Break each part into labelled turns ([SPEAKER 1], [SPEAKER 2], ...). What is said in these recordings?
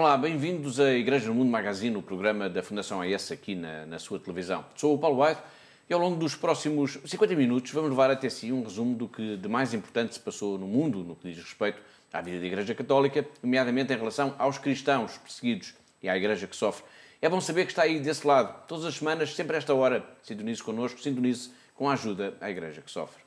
[SPEAKER 1] Olá, bem-vindos à Igreja do Mundo Magazine, o programa da Fundação AES aqui na, na sua televisão. Sou o Paulo Bairro e ao longo dos próximos 50 minutos vamos levar até si um resumo do que de mais importante se passou no mundo no que diz respeito à vida da Igreja Católica, nomeadamente em relação aos cristãos perseguidos e à Igreja que sofre. É bom saber que está aí desse lado. Todas as semanas, sempre a esta hora, sintonize connosco, sintonize com a ajuda à Igreja que sofre.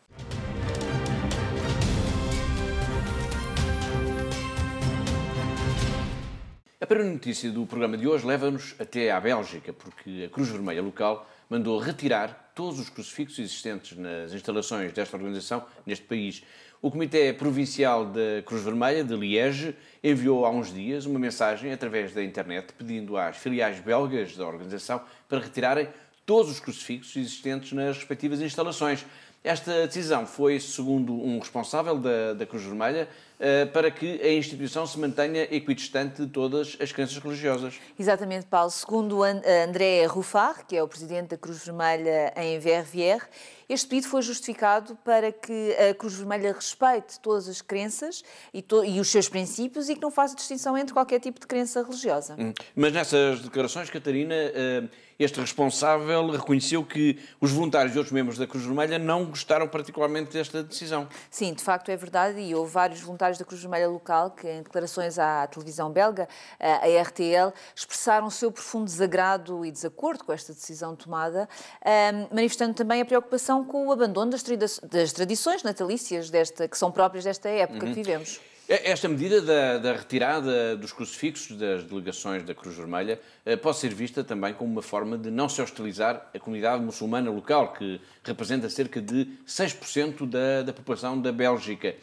[SPEAKER 1] A primeira notícia do programa de hoje leva-nos até à Bélgica, porque a Cruz Vermelha local mandou retirar todos os crucifixos existentes nas instalações desta organização neste país. O Comitê Provincial da Cruz Vermelha, de Liege, enviou há uns dias uma mensagem através da internet pedindo às filiais belgas da organização para retirarem todos os crucifixos existentes nas respectivas instalações. Esta decisão foi, segundo um responsável da, da Cruz Vermelha, eh, para que a instituição se mantenha equidistante de todas as crenças religiosas.
[SPEAKER 2] Exatamente, Paulo. Segundo eh, André Ruffard, que é o presidente da Cruz Vermelha em Verviers, este pedido foi justificado para que a Cruz Vermelha respeite todas as crenças e, e os seus princípios e que não faça distinção entre qualquer tipo de crença religiosa. Hum.
[SPEAKER 1] Mas nessas declarações, Catarina, eh, este responsável reconheceu que os voluntários e outros membros da Cruz Vermelha não gostaram particularmente desta decisão. Sim,
[SPEAKER 2] de facto é verdade e houve vários voluntários da Cruz Vermelha local que em declarações à televisão belga, à eh, RTL, expressaram o seu profundo desagrado e desacordo com esta decisão tomada, eh, manifestando também a preocupação relação com o abandono das, das tradições natalícias desta, que são próprias desta época uhum. que vivemos.
[SPEAKER 1] É, esta medida da, da, retirada dos crucifixos das delegações da Cruz Vermelha eh, pode ser vista também como uma forma de não se hostilizar a comunidade muçulmana local, que representa cerca de 6% da, da população da Bélgica.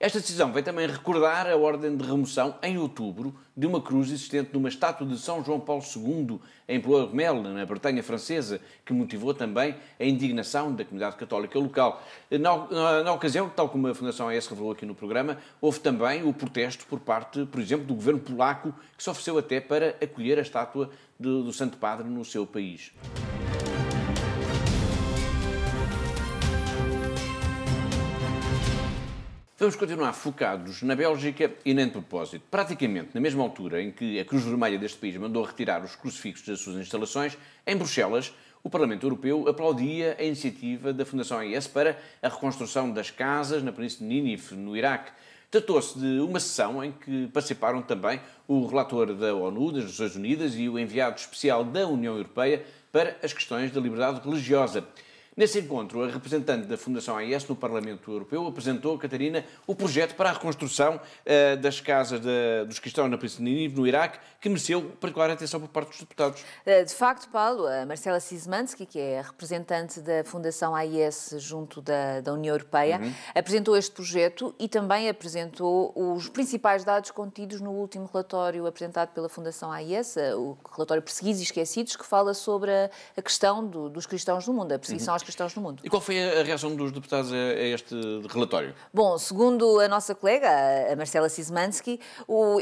[SPEAKER 1] Esta decisão vem também recordar a ordem de remoção, em outubro, de uma cruz existente numa estátua de São João Paulo II, em Ploermel, na Bretanha Francesa, que motivou também a indignação da comunidade católica local. Na, na, na ocasião, tal como a Fundação AES revelou aqui no programa, houve também o protesto por parte, por exemplo, do governo polaco, que se ofereceu até para acolher a estátua do Santo Padre no seu país. Vamos continuar focados na Bélgica e nem de propósito. Praticamente na mesma altura em que a Cruz Vermelha deste país mandou retirar os crucifixos das suas instalações, em Bruxelas, o Parlamento Europeu aplaudia a iniciativa da Fundação AIS para a reconstrução das casas na Península de Nínive, no Iraque. Tratou-se de uma sessão em que participaram também o relator da ONU, das Nações Unidas, e o enviado especial da União Europeia para as questões da liberdade religiosa. Nesse encontro, a representante da Fundação AIS no Parlamento Europeu apresentou, Catarina, o projeto para a reconstrução uh, das casas de, dos cristãos na Príncipe Nínive, no Iraque, que mereceu particular atenção por parte dos deputados.
[SPEAKER 2] Eh, de facto, Paulo, a Marcela Sismansky, que é a representante da Fundação AIS junto da, da União Europeia, uhum. apresentou este projeto e também apresentou os principais dados contidos no último relatório apresentado pela Fundação AIS, eh, o relatório Perseguidos e Esquecidos, que fala sobre a, a questão do, dos cristãos no mundo, a perseguição uhum. aos cristãos no mundo.
[SPEAKER 1] E qual foi a reação dos deputados a, a este relatório?
[SPEAKER 2] Bom, segundo a nossa colega, a Marcela Szymanski,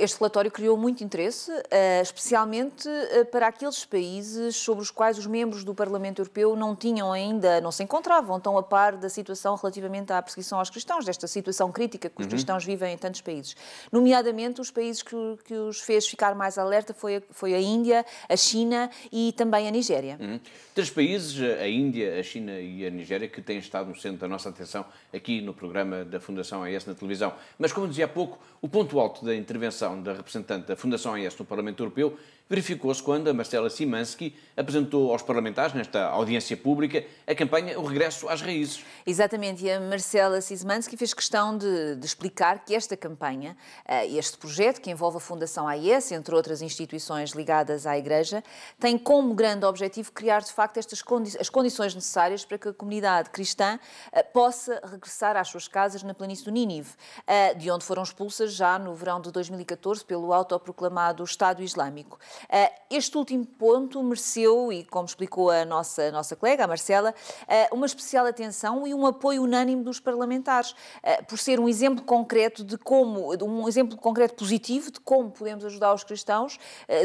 [SPEAKER 2] este relatório criou muito interesse, eh, especialmente eh, para aqueles países sobre os quais os membros do Parlamento Europeu não tinham ainda, não se encontravam tão a par da situação relativamente à perseguição aos cristãos, desta situação crítica que os uhum. cristãos vivem em tantos países. Nomeadamente, os países que, que os fez ficar mais alerta foi a, foi a Índia, a China e também a Nigéria.
[SPEAKER 1] Uhum. Três países, a Índia, a China China e a Nigéria, que têm estado no centro da nossa atenção aqui no programa da Fundação AES na televisão. Mas, como dizia há pouco, o ponto alto da intervenção da representante da Fundação AES no Parlamento Europeu verificou-se quando a Marcela Simansky apresentou aos parlamentares, nesta audiência pública, a campanha O Regresso às Raízes.
[SPEAKER 2] Exatamente, e a Marcela Simansky fez questão de, de explicar que esta campanha, eh, este projeto que envolve a Fundação AIS, entre outras instituições ligadas à Igreja, tem como grande objetivo criar, de facto, estas condi as condições necessárias para que a comunidade cristã eh, possa regressar às suas casas na planície do Nínive, eh, de onde foram expulsas já no verão de 2014 pelo autoproclamado Estado Islâmico. Eh, este último ponto mereceu, e como explicou a nossa, a nossa colega, a Marcela, eh, uma especial atenção e um apoio unânime dos parlamentares, eh, por ser um exemplo concreto de como, um exemplo concreto positivo de como podemos ajudar os cristãos,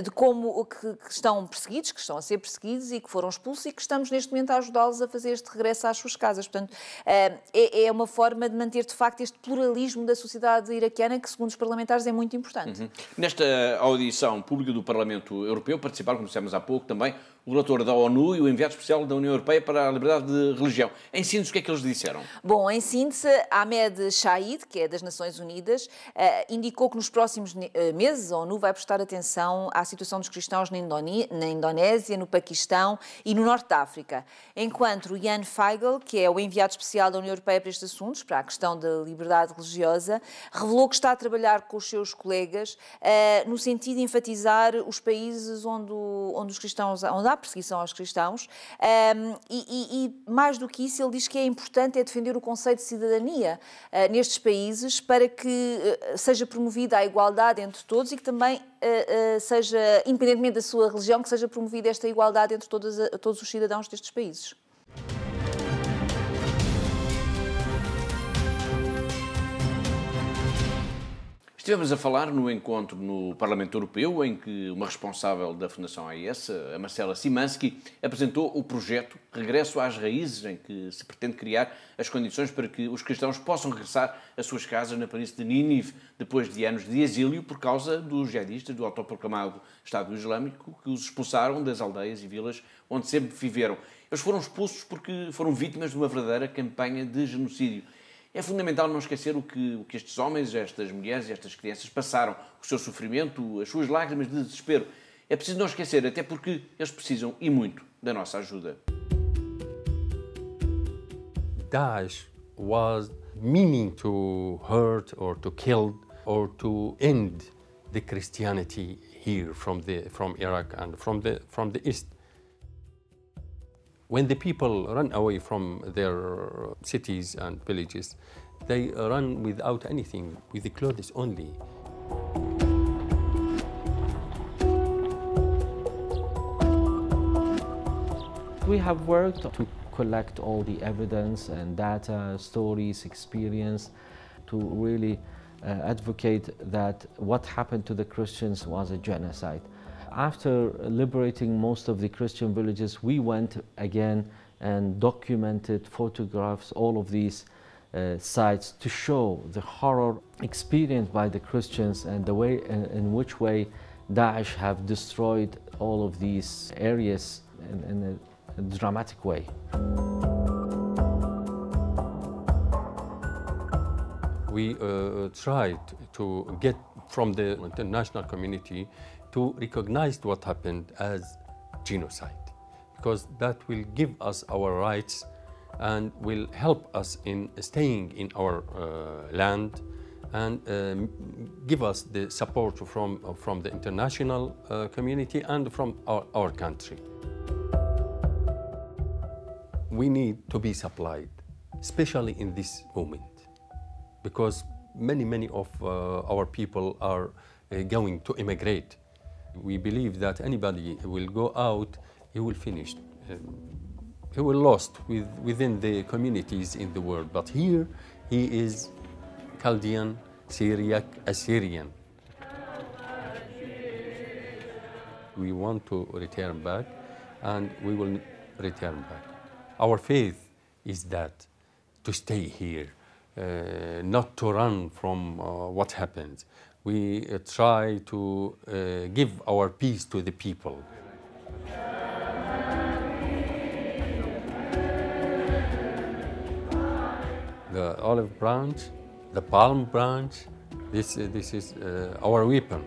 [SPEAKER 2] de como que, que estão perseguidos, que estão a ser perseguidos e que foram expulsos e que estamos neste momento a ajudá-los a fazer este regresso às suas casas. Portanto, é, é uma forma de manter de facto este pluralismo da sociedade iraquiana que, segundo os parlamentares, é muito importante.
[SPEAKER 1] Uhum. Nesta audição pública do Parlamento Parlamento Europeu, participaram, como dissemos há pouco também, o relator da ONU e o enviado especial da União Europeia para a liberdade de religião. Em síntese, o que é que eles disseram?
[SPEAKER 2] Bom, em síntese, Ahmed Shaid, que é das Nações Unidas, eh, indicou que nos próximos eh, meses a ONU vai prestar atenção à situação dos cristãos na, Indonésia, no Paquistão e no Norte da África. Enquanto o Jan Feigl, que é o enviado especial da União Europeia para estes assuntos, para a questão da liberdade religiosa, revelou que está a trabalhar com os seus colegas eh, no sentido de enfatizar os países onde, onde os cristãos, onde há perseguição aos cristãos, um, e, e, e, mais do que isso, ele diz que é importante é defender o conceito de cidadania uh, nestes países para que uh, seja promovida a igualdade entre todos e que também uh, seja, independentemente da sua religião, que seja promovida esta igualdade entre todas, todos os cidadãos destes países.
[SPEAKER 1] Estivemos a falar no encontro no Parlamento Europeu, em que uma responsável da Fundação AIS, a Marcela Simansky, apresentou o projeto Regresso às Raízes, em que se pretende criar as condições para que os cristãos possam regressar às suas casas na planície de Nínive, depois de anos de exílio por causa dos jihadistas do autoproclamado Estado Islâmico, que os expulsaram das aldeias e vilas onde sempre viveram. Eles foram expulsos porque foram vítimas de uma verdadeira campanha de genocídio. É fundamental não esquecer o que, o que estes homens, estas mulheres e estas crianças passaram, o seu sofrimento, as suas lágrimas de desespero. É preciso não esquecer, até porque eles precisam e muito da nossa ajuda.
[SPEAKER 3] Daesh was meaning to hurt or to kill or to end the Christianity here from the from Iraq and from the from the east. When the people run away from their cities and villages, they run without anything, with the clothes only.
[SPEAKER 4] We have worked
[SPEAKER 5] to collect all the evidence and data, stories, experience,
[SPEAKER 1] to really uh, advocate that what happened to the Christians was a genocide after liberating most of the Christian villages, we went again and documented photographs, all of these uh, sites to show the horror experienced by the Christians and the way in, uh, in which way Daesh have destroyed all of these areas in, in a dramatic way.
[SPEAKER 3] We uh, tried to get from the international community to recognize what happened as genocide because that will give us our rights and will help us in staying in our uh, land and um, give us the support from, from the international uh, community and from our, our country. We need to be supplied, especially in this moment, because many, many of uh, our people are uh, going to immigrate we believe that anybody will go out, he will finish. Um, he will lost with, within the communities in the world. But here, he is Chaldean, Syriac, Assyrian. We want to return back, and we will return back. Our faith is that, to stay here, uh, not to run from uh, what happens we uh, try to uh, give our peace to the people. The olive branch, the palm branch, this, this is uh, our weapon.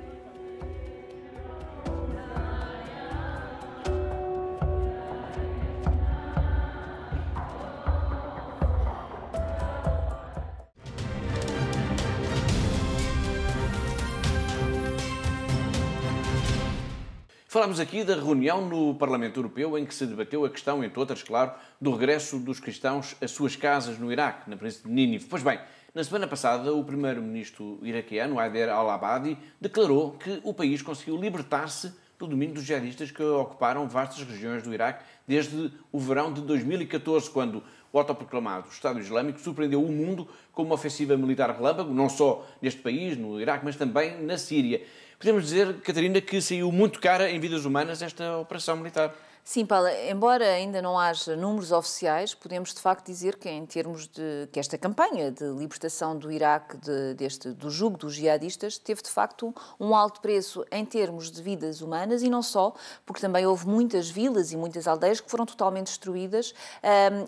[SPEAKER 1] Falámos aqui da reunião no Parlamento Europeu em que se debateu a questão, entre outras, claro, do regresso dos cristãos às suas casas no Iraque, na província de Nínive. Pois bem, na semana passada, o primeiro-ministro iraquiano, Haider al-Abadi, declarou que o país conseguiu libertar-se do domínio dos jihadistas que ocuparam vastas regiões do Iraque desde o verão de 2014, quando o autoproclamado Estado Islâmico surpreendeu o mundo com uma ofensiva militar relâmpago, não só neste país, no Iraque, mas também na Síria. Podemos dizer, Catarina, que saiu muito cara em vidas humanas esta operação militar.
[SPEAKER 2] Sim, Paula, embora ainda não haja números oficiais, podemos de facto dizer que em termos de que esta campanha de libertação do Iraque de, deste, do jugo dos jihadistas teve de facto um alto preço em termos de vidas humanas e não só, porque também houve muitas vilas e muitas aldeias que foram totalmente destruídas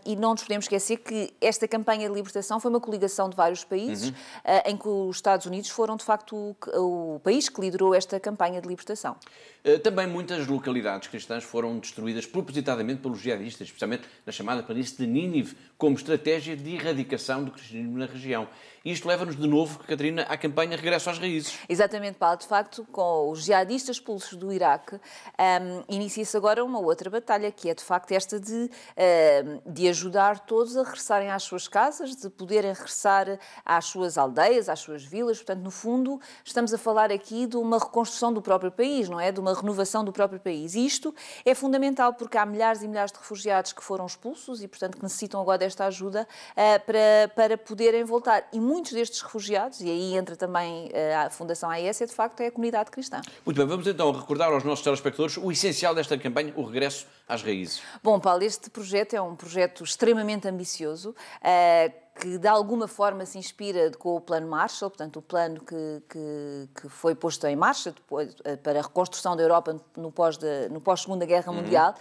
[SPEAKER 2] um, e não nos podemos esquecer que esta campanha de libertação foi uma coligação de vários países uhum. uh, em que os Estados Unidos foram de facto o, o país que liderou esta campanha de libertação.
[SPEAKER 1] Eh, também muitas localidades cristãs foram destruídas propositadamente pelos jihadistas, especialmente na chamada planície de Nínive, como estratégia de erradicação do cristianismo na região. E isto leva-nos de novo, Catarina, à campanha Regresso às Raízes.
[SPEAKER 2] Exatamente, Paulo. De facto, com os jihadistas expulsos do Iraque, um, ehm, inicia-se agora uma outra batalha, que é de facto esta de, um, ehm, de ajudar todos a regressarem às suas casas, de poderem regressar às suas aldeias, às suas vilas. Portanto, no fundo, estamos a falar aqui de uma reconstrução do próprio país, não é? De uma renovação do próprio país. E isto é fundamental porque há milhares e milhares de refugiados que foram expulsos e, portanto, que necessitam agora desta ajuda uh, para, para poderem voltar. E muitos destes refugiados, e aí entra também eh, a Fundação AES, é de facto é a comunidade cristã.
[SPEAKER 1] Muito bem, vamos então recordar aos nossos telespectadores o essencial desta campanha, o regresso às raízes.
[SPEAKER 2] Bom, Paulo, este projeto é um projeto extremamente ambicioso, eh, que de alguma forma se inspira com o plano Marshall, portanto o plano que, que, que foi posto em marcha depois, eh, para a reconstrução da Europa no pós, no pós Segunda Guerra uhum. Mundial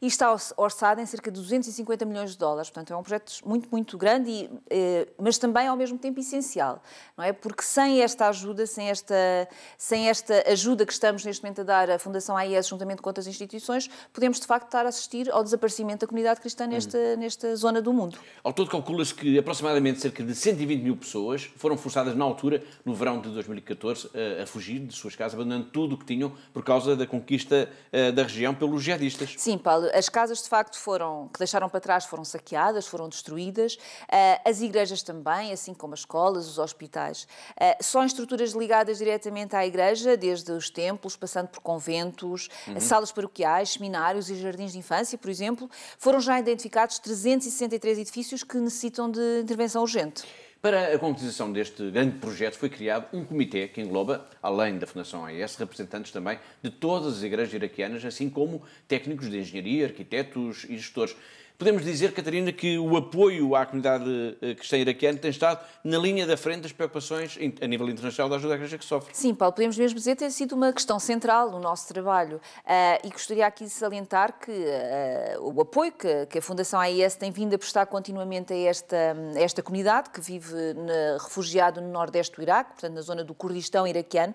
[SPEAKER 2] e está orçada em cerca de 250 milhões de dólares. Portanto, é um projeto muito, muito grande, e, eh, mas também ao mesmo tempo essencial, não é? Porque sem esta ajuda, sem esta, sem esta ajuda que estamos neste momento a dar à Fundação AIS juntamente com outras instituições, podemos de facto estar a assistir ao desaparecimento da comunidade cristã nesta, uhum. nesta zona do mundo.
[SPEAKER 1] Ao todo, calcula-se que aproximadamente cerca de 120 mil pessoas foram forçadas na altura, no verão de 2014, a, a fugir de suas casas, abandonando tudo o que tinham por causa da conquista eh, da região pelos jihadistas.
[SPEAKER 2] Sim, Paulo, as casas, de facto, foram, que deixaram para trás foram saqueadas, foram destruídas, ah, as igrejas também, assim como as escolas, os hospitais. Ah, só em estruturas ligadas diretamente à igreja, desde os templos, passando por conventos, uhum. salas paroquiais, seminários e jardins de infância, por exemplo, foram já identificados 363 edifícios que necessitam de intervenção urgente.
[SPEAKER 1] Para a concretização deste grande projeto foi criado um comitê que engloba, além da Fundação AES, representantes também de todas as igrejas iraquianas, assim como técnicos de engenharia, arquitetos e gestores. Podemos dizer, Catarina, que o apoio à comunidade eh, cristã iraquiana tem estado na linha da frente das preocupações a nível internacional da ajuda à igreja que sofre.
[SPEAKER 2] Sim, Paulo, podemos mesmo dizer que tem sido uma questão central no nosso trabalho uh, e gostaria aqui de salientar que uh, o apoio que, que, a Fundação AIS tem vindo a prestar continuamente a esta, a esta comunidade que vive na, refugiado no nordeste do Iraque, portanto na zona do Kurdistão iraquiano,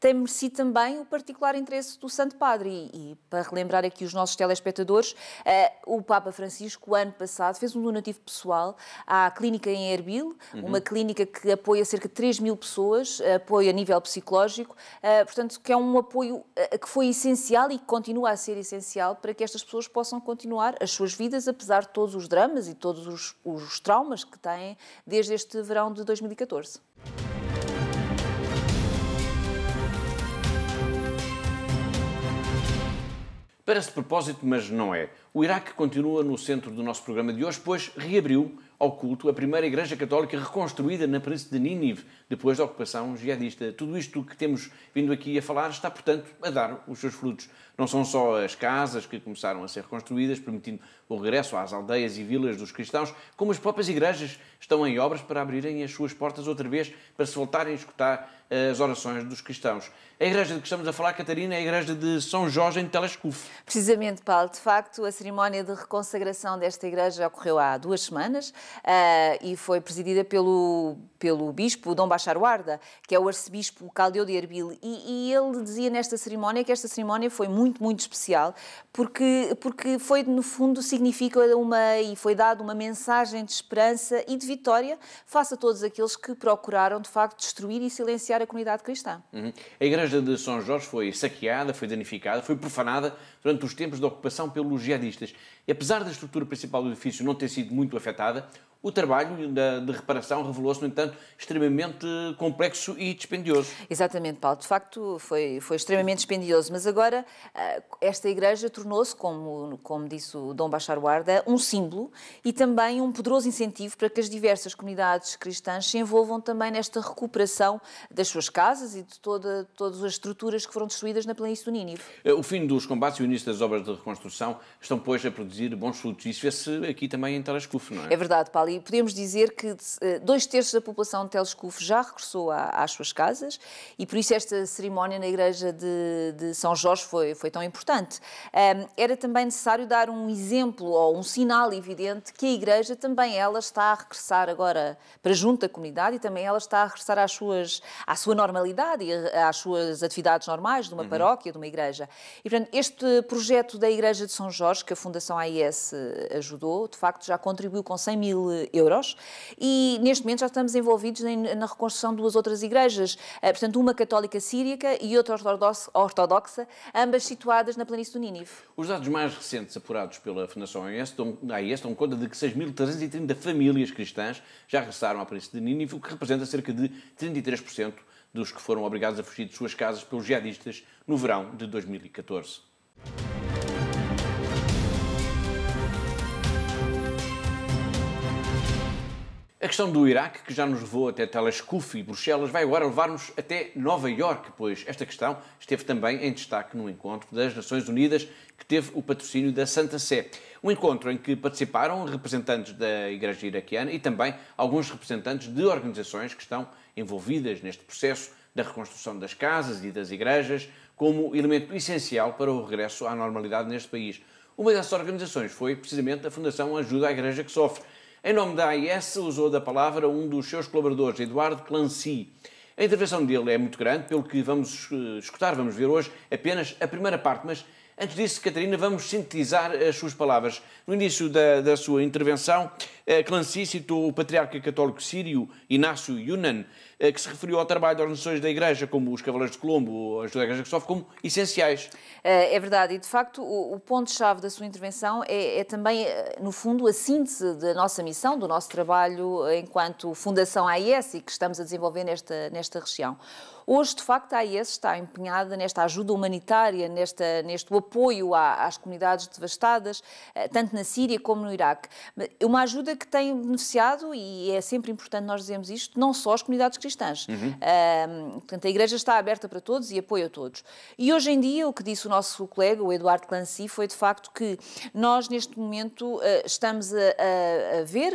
[SPEAKER 2] tem merecido também o particular interesse do Santo Padre. E, e para relembrar aqui os nossos telespectadores, uh, o Papa Francisco, ano passado, fez um donativo pessoal à clínica em Erbil, uhum. uma clínica que apoia cerca de 3 mil pessoas, eh, apoio a nível psicológico, uh, portanto, que é um apoio que foi essencial e que continua a ser essencial para que estas pessoas possam continuar as suas vidas, apesar de todos os dramas e todos os, os traumas que têm desde este verão de 2014.
[SPEAKER 1] Parece de propósito, mas não é. O Iraque continua no centro do nosso programa de hoje, pois reabriu ao culto a primeira igreja católica reconstruída na província de Nínive, depois da ocupação jihadista. Tudo isto que temos vindo aqui a falar está, portanto, a dar os seus frutos. Não são só as casas que começaram a ser reconstruídas, permitindo o regresso às aldeias e vilas dos cristãos, como as próprias igrejas estão em obras para abrirem as suas portas outra vez, para se voltarem a escutar eh, as orações dos cristãos. A igreja de que estamos a falar, Catarina, é a igreja de São Jorge em Telescufo.
[SPEAKER 2] Precisamente, Paulo, de facto, a cerimónia de reconsagração desta igreja ocorreu há duas semanas. Ah, e foi presidida pelo, pelo bispo Dom Bacharuarda, que é o arcebispo Caldeu de Erbil. E, e, ele dizia nesta cerimónia que esta cerimónia foi muito, muito especial, porque, porque foi, no fundo, significa uma, e foi dada uma mensagem de esperança e de vitória face a todos aqueles que procuraram, de facto, destruir e silenciar a comunidade cristã.
[SPEAKER 1] Uhum. A igreja de São Jorge foi saqueada, foi danificada, foi profanada durante os tempos da ocupação pelos jihadistas. E apesar da estrutura principal do edifício não ter sido muito afetada, o trabalho de reparação revelou-se, no entanto, extremamente complexo e dispendioso.
[SPEAKER 2] Exatamente, Paulo. De facto, foi, foi extremamente dispendioso. Mas agora, ah, esta igreja tornou-se, como, como disse o Dom Bachar Guarda, um símbolo e também um poderoso incentivo para que as diversas comunidades cristãs se envolvam também nesta recuperação das suas casas e de toda, todas as estruturas que foram destruídas na planície do Nínive.
[SPEAKER 1] Eh, o fim dos combates e o início das obras de reconstrução estão, pois, a produzir bons frutos. Isso vê-se aqui também em Tarascufo, não é? É
[SPEAKER 2] verdade, Paulo e podemos dizer que eh, dois terços da população de Telescufo já regressou às suas casas e por isso esta cerimónia na igreja de, de São Jorge foi, foi tão importante. Um, era também necessário dar um exemplo ou um sinal evidente que a igreja também ela está a regressar agora para junto da comunidade e também ela está a regressar às suas, à sua normalidade e às suas atividades normais de uma uhum. paróquia, de uma igreja. E portanto, este projeto da igreja de São Jorge que a Fundação AIS ajudou, de facto já contribuiu com 100 mil euros. E neste momento já estamos envolvidos na reconstrução de duas outras igrejas, eh, portanto, uma católica síria e outra ortodoxa, ambas situadas na planície do Nínive.
[SPEAKER 1] Os dados mais recentes apurados pela Fundação AES dão, conta de que 6.330 famílias cristãs já regressaram à planície de Nínive, o que representa cerca de 33% dos que foram obrigados a fugir de suas casas pelos jihadistas no verão de 2014. A questão do Iraque, que já nos levou até Telescuf e Bruxelas, vai agora levar-nos até Nova Iorque, pois esta questão esteve também em destaque no encontro das Nações Unidas, que teve o patrocínio da Santa Sé. Um encontro em que participaram representantes da Igreja Iraquiana e também alguns representantes de organizações que estão envolvidas neste processo da reconstrução das casas e das igrejas, como elemento essencial para o regresso à normalidade neste país. Uma dessas organizações foi precisamente a Fundação Ajuda à Igreja que Sofre em nome da AIS, usou da palavra um dos seus colaboradores, Eduardo Clancy. A intervenção dele é muito grande, pelo que vamos eh, escutar, vamos ver hoje apenas a primeira parte, mas antes disso, Catarina, vamos sintetizar as suas palavras. No início da, da sua intervenção, eh, Clancy citou o patriarca católico sírio Inácio Yunan, eh, que se referiu ao trabalho das organizações da Igreja, como os Cavaleiros de Colombo ou a da Igreja que como essenciais.
[SPEAKER 2] Eh, é verdade, e de facto o, o ponto-chave da sua intervenção é, é, também, no fundo, a síntese da nossa missão, do nosso trabalho enquanto Fundação AIS e que estamos a desenvolver nesta, nesta região. Hoje, de facto, a AIS está empenhada nesta ajuda humanitária, nesta, neste apoio à, às comunidades devastadas, tanto na Síria como no Iraque. É uma ajuda que tem beneficiado, e é sempre importante nós dizermos isto, não só as comunidades cristãs. Uhum. portanto, a Igreja está aberta para todos e apoia todos. E hoje em dia, o que disse o nosso colega, o Eduardo Clancy, foi de facto que nós, neste momento, uh, estamos a, a, a ver,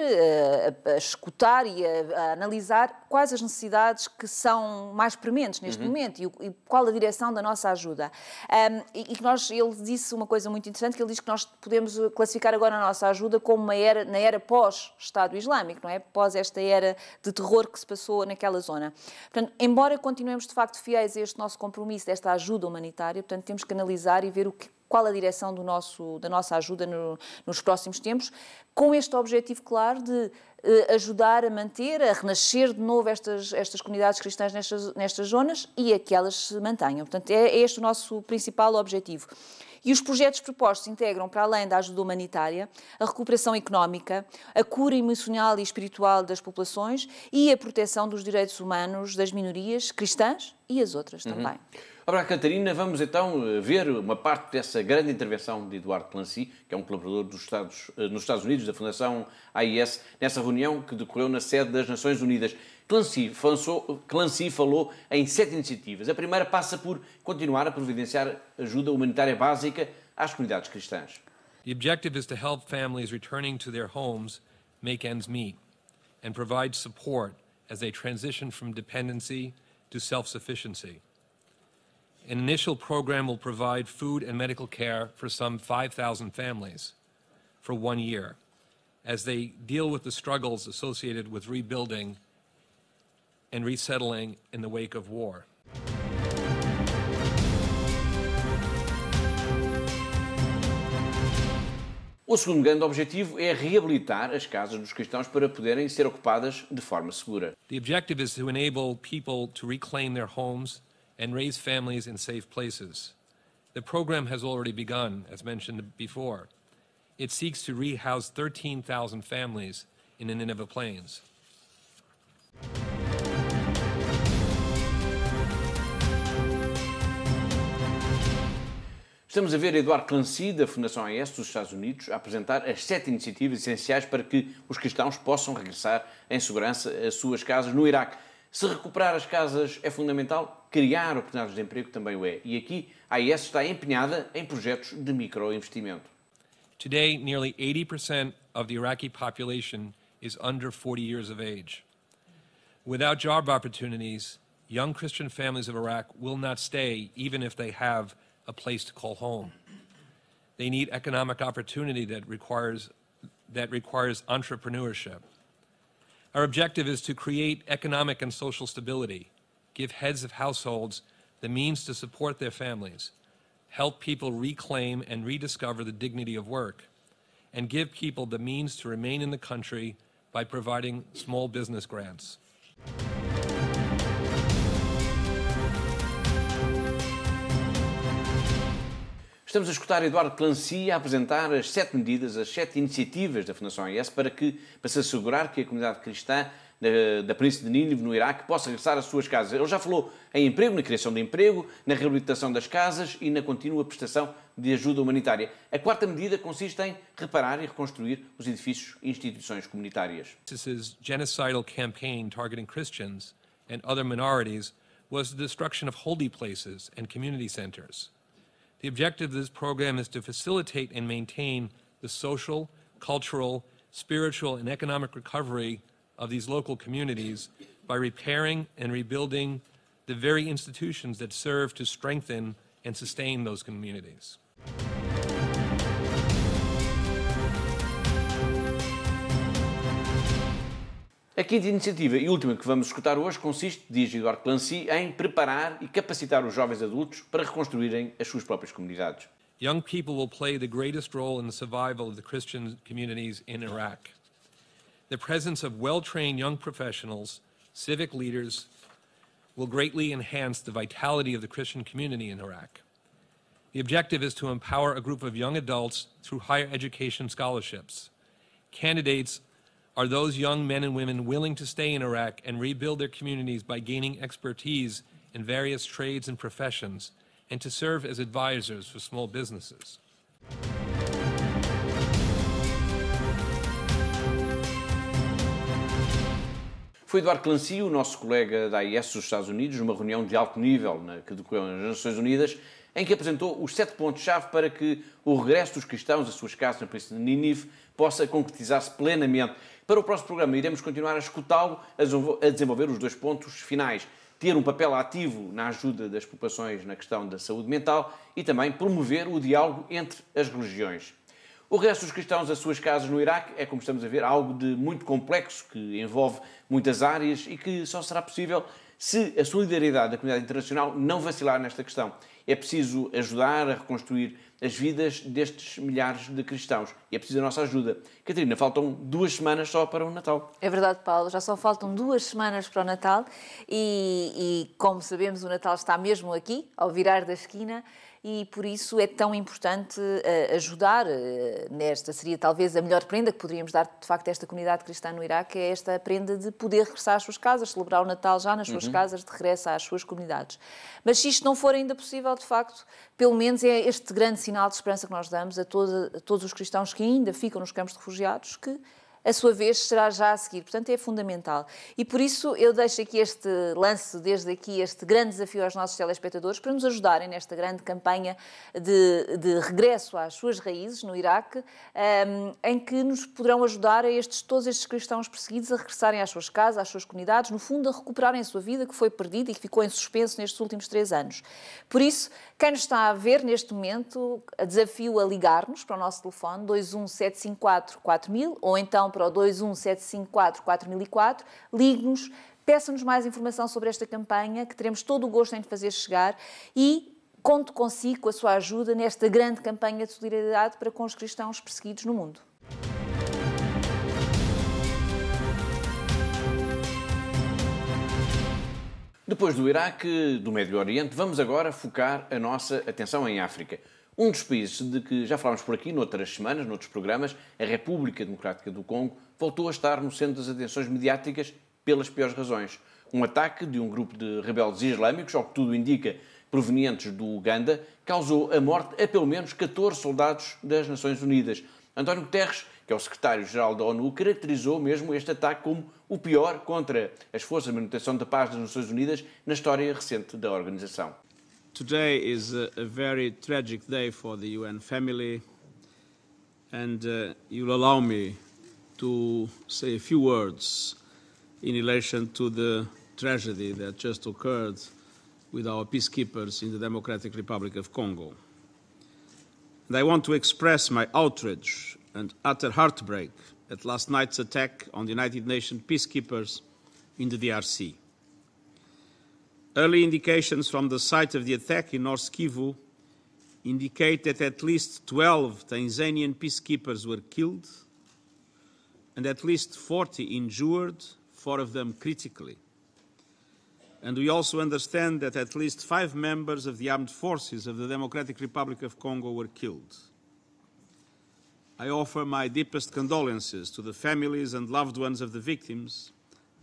[SPEAKER 2] a, a, escutar e a, analisar quais as necessidades que são mais prementes neste uhum. momento e, e, qual a direção da nossa ajuda. Um, e, que nós, ele disse uma coisa muito interessante, que ele diz que nós podemos classificar agora a nossa ajuda como uma era, na era pós pós-Estado Islâmico, não é? Pós esta era de terror que se passou naquela zona. Portanto, embora continuemos de facto fiéis a este nosso compromisso, desta ajuda humanitária, portanto, temos que analisar e ver o que, qual a direção do nosso, da nossa ajuda no, nos próximos tempos, com este objetivo claro de eh, ajudar a manter, a renascer de novo estas, estas comunidades cristãs nestas, nestas zonas e a que elas se mantenham. Portanto, é, é este o nosso principal objetivo. E os projetos propostos integram, para além da ajuda humanitária, a recuperação económica, a cura emocional e espiritual das populações e a proteção dos direitos humanos das minorias cristãs e as outras uhum. também.
[SPEAKER 1] Ora, Catarina, vamos então eh, ver uma parte dessa grande intervenção de Eduardo Clancy, que é um colaborador dos Estados, eh, nos Estados Unidos, da Fundação AIS, nessa reunião que decorreu na sede das Nações Unidas. Clancy, fansou, Clancy falou em sete iniciativas. A primeira passa por continuar a providenciar ajuda humanitária básica às comunidades cristãs.
[SPEAKER 6] The objective is to help families returning to their homes make ends meet and provide support as they transition from dependency to self-sufficiency. An initial program will provide food and medical care for some 5,000 families for one year as they deal with the struggles associated with rebuilding and resettling in the wake of war. O segundo grande objetivo é
[SPEAKER 1] reabilitar as casas dos cristãos para poderem ser ocupadas de forma segura.
[SPEAKER 6] The objective is to enable people to reclaim their homes and raise families in safe places. The program has already begun, as mentioned before. It seeks to rehouse 13,000 families in the Nineveh Plains.
[SPEAKER 1] Estamos a ver Eduardo Clancy, da Fundação AES dos Estados Unidos, a apresentar as sete iniciativas essenciais para que os cristãos possam regressar em segurança às suas casas no Iraque. Se recuperar as casas é fundamental, criar oportunidades de emprego também o é. E aqui a AES está empenhada em projetos de microinvestimento.
[SPEAKER 6] Today, nearly 80% of the Iraqi population is under 40 years of age. Without job opportunities, young Christian families of Iraq will not stay even if they have a place to call home. They need economic opportunity that requires, that requires entrepreneurship. Our objective is to create economic and social stability give heads of households the means to support their families, help people reclaim and rediscover the dignity of work, and give people the means to remain in the country by providing small business grants.
[SPEAKER 1] Estamos a escutar Eduardo Clancy a apresentar as sete medidas, as sete iniciativas da Fundação AES para, que, para se assegurar que a comunidade cristã Eh, da Península de Nínive, no Iraque, possa regressar às suas casas. Ele já falou em emprego, na criação de emprego, na reabilitação das casas e na contínua prestação de ajuda humanitária. A quarta medida consiste em reparar e reconstruir os edifícios e instituições comunitárias.
[SPEAKER 6] This genocidal campaign targeting Christians and other minorities was the destruction of holy places and community centers. The objective of this program is to facilitate and maintain the social, cultural, spiritual and economic recovery of these local communities by repairing and rebuilding the very institutions that serve to strengthen and sustain those communities.
[SPEAKER 1] A quinta iniciativa e última que vamos escutar hoje consiste, diz Eduardo Clancy, em preparar e capacitar os jovens adultos para reconstruírem as suas próprias
[SPEAKER 6] comunidades. Young people will play the greatest role in the survival of the Christian communities in Iraq. the presence of well-trained young professionals, civic leaders, will greatly enhance the vitality of the Christian community in Iraq. The objective is to empower a group of young adults through higher education scholarships. Candidates are those young men and women willing to stay in Iraq and rebuild their communities by gaining expertise in various trades and professions and to serve as advisors for small businesses.
[SPEAKER 1] Foi Eduardo Clancy, o nosso colega da AIS dos Estados Unidos, numa reunião de alto nível na, que decorreu nas Nações Unidas, em que apresentou os sete pontos-chave para que o regresso dos cristãos às suas casas na Península de Ninive possa concretizar-se plenamente. Para o próximo programa, iremos continuar a escutá-lo, a desenvolver os dois pontos finais. Ter um papel ativo na ajuda das populações na questão da saúde mental e também promover o diálogo entre as religiões. O resto dos cristãos às suas casas no Iraque é, como estamos a ver, algo de muito complexo, que envolve muitas áreas e que só será possível se a solidariedade da comunidade internacional não vacilar nesta questão. É preciso ajudar a reconstruir as vidas destes milhares de cristãos e é preciso a nossa ajuda. Catarina, faltam duas semanas só para o Natal.
[SPEAKER 2] É verdade, Paulo, já só faltam duas semanas para o Natal e, e como sabemos, o Natal está mesmo aqui, ao virar da esquina e por isso é tão importante eh, ajudar eh, nesta. Seria talvez a melhor prenda que poderíamos dar, de facto, a esta comunidade cristã no Iraque, é esta prenda de poder regressar às suas casas, celebrar o Natal já nas suas uhum. casas, de regresso às suas comunidades. Mas se isto não for ainda possível, de facto, pelo menos é este grande sinal de esperança que nós damos a, a todos os cristãos que ainda ficam nos campos de refugiados, que a sua vez será já a seguir. Portanto, é fundamental. E por isso eu deixo aqui este lance, desde aqui, este grande desafio aos nossos telespectadores para nos ajudarem nesta grande campanha de, de regresso às suas raízes no Iraque, um, ehm, em que nos poderão ajudar a estes, todos estes cristãos perseguidos a regressarem às suas casas, às suas comunidades, no fundo, a recuperarem a sua vida que foi perdida e que ficou em suspenso nestes últimos três anos. Por isso, quem nos está a ver neste momento, desafio a ligar-nos para o nosso telefone 21754 4000 ou então para o 217544004, ligue-nos, peça-nos mais informação sobre esta campanha, que teremos todo o gosto em fazer chegar e conto consigo com a sua ajuda nesta grande campanha de solidariedade para com os cristãos perseguidos no mundo.
[SPEAKER 1] Depois do Iraque, do Médio Oriente, vamos agora focar a nossa atenção em África. Um dos países de que já falámos por aqui noutras semanas, noutros programas, a República Democrática do Congo, voltou a estar no centro das atenções mediáticas pelas piores razões. Um ataque de um grupo de rebeldes islâmicos, ao que tudo indica provenientes do Uganda, causou a morte a pelo menos 14 soldados das Nações Unidas. António Guterres, que é o secretário-geral da ONU, caracterizou mesmo este ataque como o pior contra as forças de manutenção da paz das Nações Unidas na história recente da organização.
[SPEAKER 5] today is a, a, very tragic day for the UN family, and uh, you'll allow me to say a few words in relation to the tragedy that just occurred with our peacekeepers in the Democratic Republic of Congo. And I want to express my outrage and utter heartbreak at last night's attack on the United Nations peacekeepers in the DRC. Early indications from the site of the attack in North Kivu indicate that at least 12 Tanzanian peacekeepers were killed and at least 40 injured, four of them critically. And we also understand that at least five members of the armed forces of the Democratic Republic of Congo were killed. I offer my deepest condolences to the families and loved ones of the victims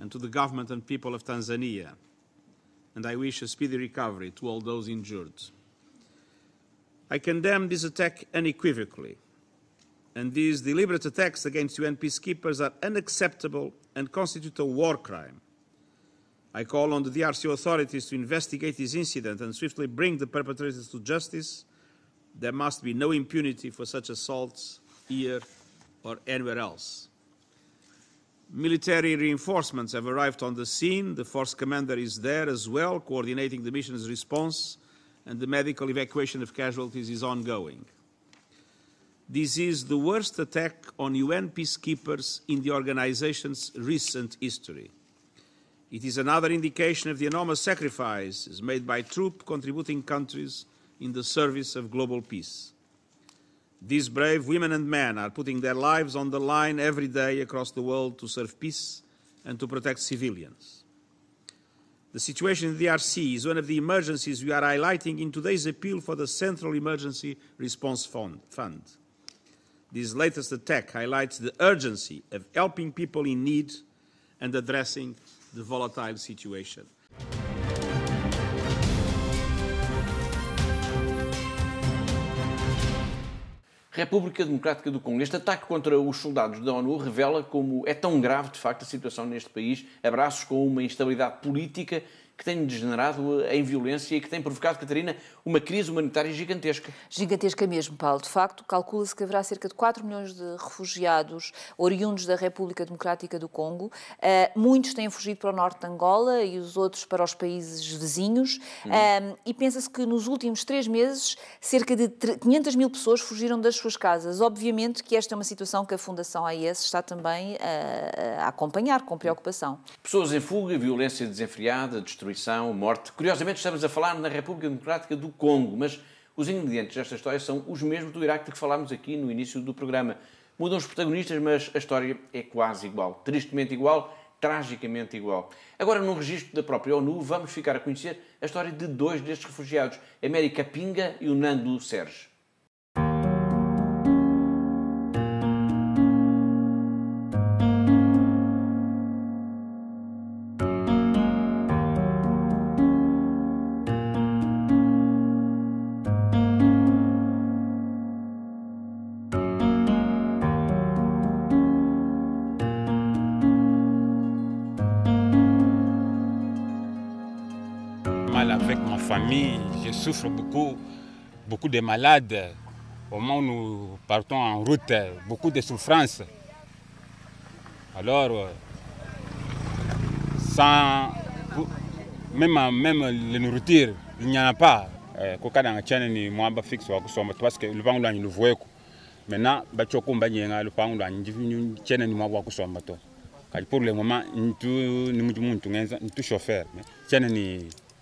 [SPEAKER 5] and to the government and people of Tanzania and I wish a speedy recovery to all those injured. I condemn this attack unequivocally, and these deliberate attacks against UN peacekeepers are unacceptable and constitute a war crime. I call on the DRC authorities to investigate this incident and swiftly bring the perpetrators to justice. There must be no impunity for such assaults here or anywhere else. Military reinforcements have arrived on the scene. The force commander is there as well, coordinating the mission's response, and the medical evacuation of casualties is ongoing. This is the worst attack on UN peacekeepers in the organization's recent history. It is another indication of the enormous sacrifices made by troop contributing countries in the service of global peace. These brave women and men are putting their lives on the line every day across the world to serve peace and to protect civilians. The situation in the DRC is one of the emergencies we are highlighting in today's appeal for the Central Emergency Response Fund. This latest attack highlights the urgency of helping people in need and addressing the volatile situation.
[SPEAKER 1] República Democrática do Congo. Este ataque contra os soldados da ONU revela como é tão grave, de facto, a situação neste país. Abraços com uma instabilidade política que tem degenerado em violência e que tem provocado, Catarina, uma crise humanitária gigantesca.
[SPEAKER 2] Gigantesca mesmo, Paulo. De facto, calcula-se que haverá cerca de 4 milhões de refugiados oriundos da República Democrática do Congo. Uh, muitos têm fugido para o norte de Angola e os outros para os países vizinhos. Hum. Uh, e pensa-se que nos últimos três meses, cerca de 500 mil pessoas fugiram das suas casas. Obviamente que esta é uma situação que a Fundação AIS está também uh, a acompanhar com preocupação.
[SPEAKER 1] Pessoas em fuga, violência desenfreada, destruição destruição, morte. Curiosamente, estamos a falar na República Democrática do Congo, mas os ingredientes desta história são os mesmos do Iraque de que falámos aqui no início do programa. Mudam os protagonistas, mas a história é quase igual. Tristemente igual, tragicamente igual. Agora, no registro da própria ONU, vamos ficar a conhecer a história de dois destes refugiados, América Pinga e o Nando Serge.
[SPEAKER 5] avec ma famille. Je souffre beaucoup, beaucoup de malades. Au moment où nous partons en route, beaucoup de souffrances. Alors, euh, sans même, même nourritures, nourriture, il n'y en a pas. Euh, parce que le pangu le voyait. Maintenant, le pour le moment, nous sommes chauffeurs.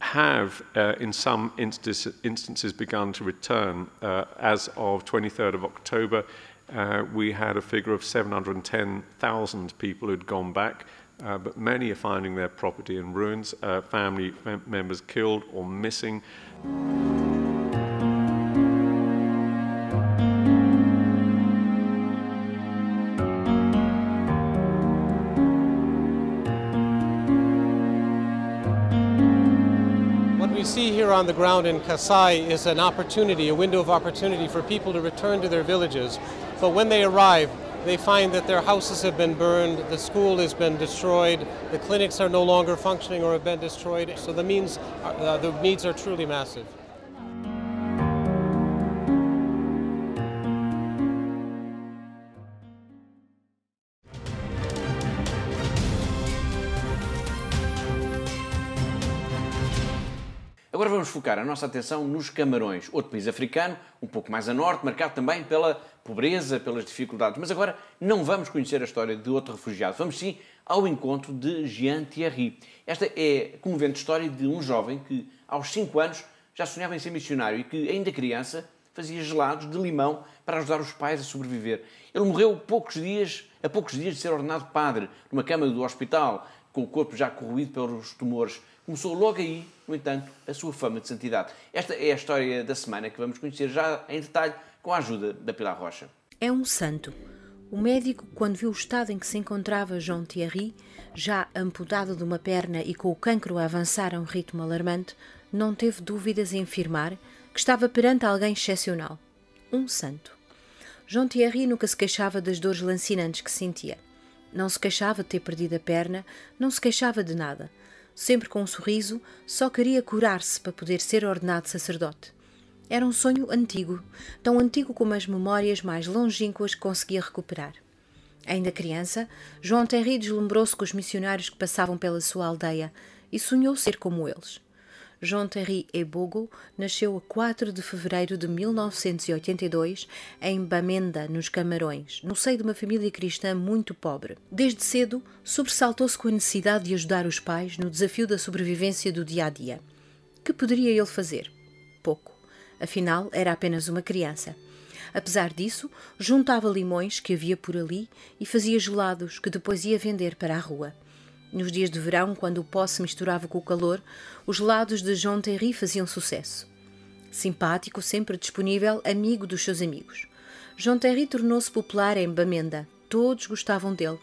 [SPEAKER 6] have uh, in some instances begun to return. Uh, as of 23rd of October, uh, we had a figure of 710,000 people who'd gone back, uh, but many are finding their property in ruins, uh, family members killed or missing. here on the ground in Kasai is an opportunity, a window of opportunity for people to return to their villages. But when they arrive, they find that their houses have been burned, the school has been destroyed, the clinics are no longer functioning or have been destroyed. So the means, uh, the needs are truly massive.
[SPEAKER 1] focar a nossa atenção nos Camarões, outro país africano, um pouco mais a norte, marcado também pela pobreza, pelas dificuldades. Mas agora não vamos conhecer a história de outro refugiado, vamos sim ao encontro de Jean Thierry. Esta é a comovente história de um jovem que, aos 5 anos, já sonhava em ser missionário e que, ainda criança, fazia gelados de limão para ajudar os pais a sobreviver. Ele morreu poucos dias, a poucos dias de ser ordenado padre, numa cama do hospital, com o corpo já corroído pelos tumores. Começou logo aí, no entanto, a sua fama de santidade. Esta é a história da semana que vamos conhecer já em detalhe com a ajuda da Pilar Rocha. É
[SPEAKER 7] um santo. O médico, quando viu o estado em que se encontrava João Thierry, já amputado de uma perna e com o cancro a avançar a um ritmo alarmante, não teve dúvidas em afirmar que estava perante alguém excepcional. Um santo. João Thierry nunca se queixava das dores lancinantes que sentia. Não se queixava de ter perdido a perna, não se queixava de nada sempre com um sorriso, só queria curar-se para poder ser ordenado sacerdote. Era um sonho antigo, tão antigo como as memórias mais longínquas que conseguia recuperar. Ainda criança, João Henri deslumbrou-se com os missionários que passavam pela sua aldeia e sonhou ser como eles. João Thierry Ebogo nasceu a 4 de fevereiro de 1982 em Bamenda, nos Camarões, no seio de uma família cristã muito pobre. Desde cedo, sobressaltou-se com a necessidade de ajudar os pais no desafio da sobrevivência do dia a dia. Que poderia ele fazer? Pouco. Afinal, era apenas uma criança. Apesar disso, juntava limões que havia por ali e fazia gelados que depois ia vender para a rua. Nos dias de verão, quando o pó se misturava com o calor, os lados de Jean Terry faziam sucesso. Simpático, sempre disponível, amigo dos seus amigos. Jean Terry tornou-se popular em Bamenda. Todos gostavam dele.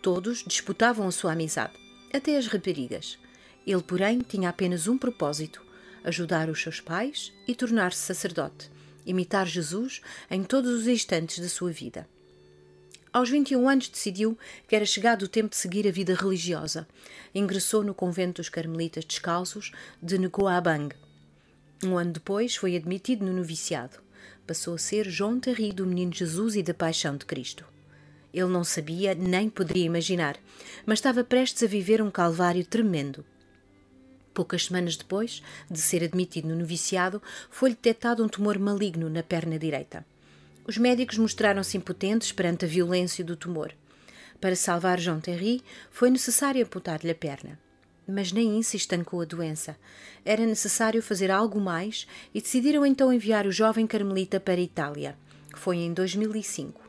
[SPEAKER 7] Todos disputavam a sua amizade, até as raparigas. Ele, porém, tinha apenas um propósito: ajudar os seus pais e tornar-se sacerdote, imitar Jesus em todos os instantes da sua vida. Aos 21 anos decidiu que era chegado o tempo de seguir a vida religiosa. Ingressou no convento dos Carmelitas Descalços de Necoabang. Um ano depois foi admitido no noviciado. Passou a ser João Terry do Menino Jesus e da Paixão de Cristo. Ele não sabia nem poderia imaginar, mas estava prestes a viver um calvário tremendo. Poucas semanas depois de ser admitido no noviciado, foi-lhe detectado um tumor maligno na perna direita. Os médicos mostraram-se impotentes perante a violência do tumor. Para salvar Jean Terry, foi necessário amputar-lhe a perna. Mas nem isso estancou a doença. Era necessário fazer algo mais e decidiram então enviar o jovem carmelita para a Itália. Foi em 2005.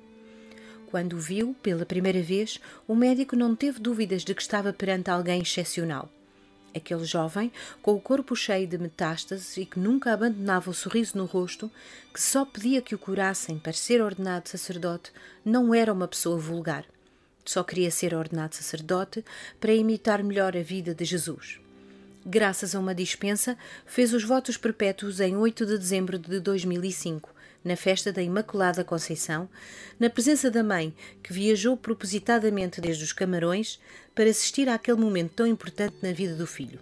[SPEAKER 7] Quando o viu pela primeira vez, o médico não teve dúvidas de que estava perante alguém excepcional. Aquele jovem, com o corpo cheio de metástases e que nunca abandonava o sorriso no rosto, que só pedia que o curassem para ser ordenado sacerdote, não era uma pessoa vulgar. Só queria ser ordenado sacerdote para imitar melhor a vida de Jesus. Graças a uma dispensa, fez os votos perpétuos em 8 de dezembro de 2005 na festa da Imaculada Conceição, na presença da mãe, que viajou propositadamente desde os Camarões para assistir àquele momento tão importante na vida do filho.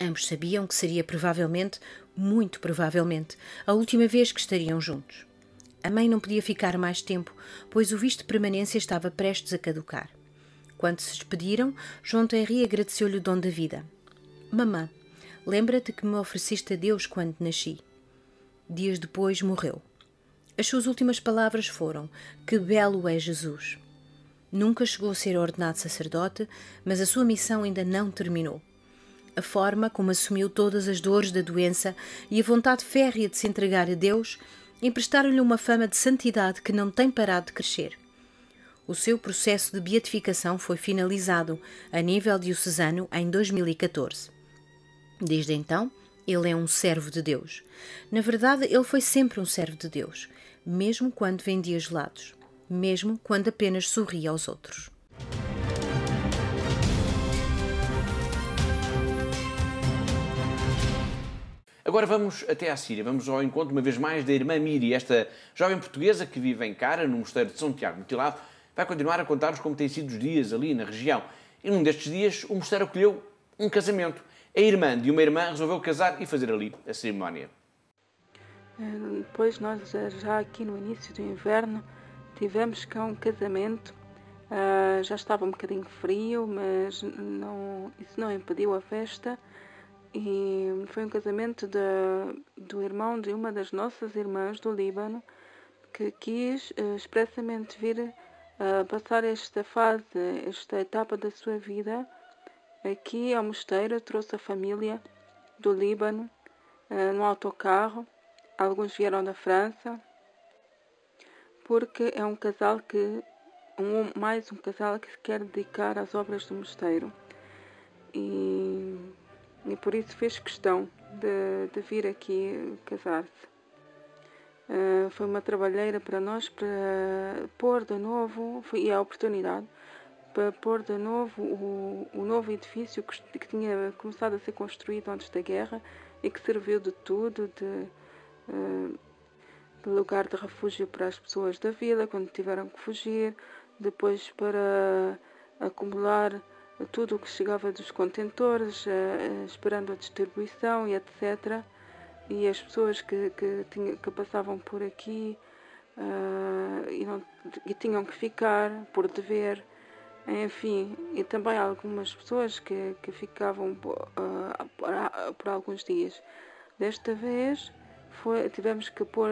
[SPEAKER 7] Ambos sabiam que seria provavelmente, muito provavelmente, a última vez que estariam juntos. A mãe não podia ficar mais tempo, pois o visto de permanência estava prestes a caducar. Quando se despediram, João Henri agradeceu-lhe o dom da vida. Mamã, lembra-te que me ofereceste a Deus quando nasci. Dias depois morreu. As suas últimas palavras foram: Que belo é Jesus! Nunca chegou a ser ordenado sacerdote, mas a sua missão ainda não terminou. A forma como assumiu todas as dores da doença e a vontade férrea de se entregar a Deus emprestaram-lhe uma fama de santidade que não tem parado de crescer. O seu processo de beatificação foi finalizado a nível diocesano em 2014. Desde então, ele é um servo de Deus. Na verdade, ele foi sempre um servo de Deus, mesmo quando vendia gelados, mesmo quando apenas sorria aos outros.
[SPEAKER 1] Agora vamos até à Síria, vamos ao encontro uma vez mais da irmã Miri, esta jovem portuguesa que vive em Cara, no mosteiro de São Tiago Mutilado, vai continuar a contar-nos como têm sido os dias ali na região. E num destes dias, o mosteiro acolheu um casamento a irmã de uma irmã resolveu casar e fazer ali a cerimónia.
[SPEAKER 8] Depois hum, nós eh, já aqui no início do inverno tivemos cá um casamento. Ah, já estava um bocadinho frio, mas não, isso não impediu a festa. E foi um casamento de, do irmão de uma das nossas irmãs do Líbano que quis eh, expressamente vir uh, passar esta fase, esta etapa da sua vida Aqui ao é mosteiro trouxe a família do Líbano uh, no autocarro. Alguns vieram da França, porque é um casal que um, mais um casal que se quer dedicar às obras do mosteiro. E, e por isso fez questão de, de vir aqui casar-se. Uh, foi uma trabalheira para nós para pôr de novo, foi é a oportunidade para pôr de novo o, o novo edifício que, que, tinha começado a ser construído antes da guerra e que serviu de tudo, de, eh, de lugar de refúgio para as pessoas da vila quando tiveram que fugir, depois para acumular tudo o que chegava dos contentores, eh, esperando a distribuição e etc. E as pessoas que, que, tinha, que passavam por aqui uh, e, não, e tinham que ficar por dever enfim, e também algumas pessoas que, que ficavam uh, por, alguns dias. Desta vez foi, tivemos que pôr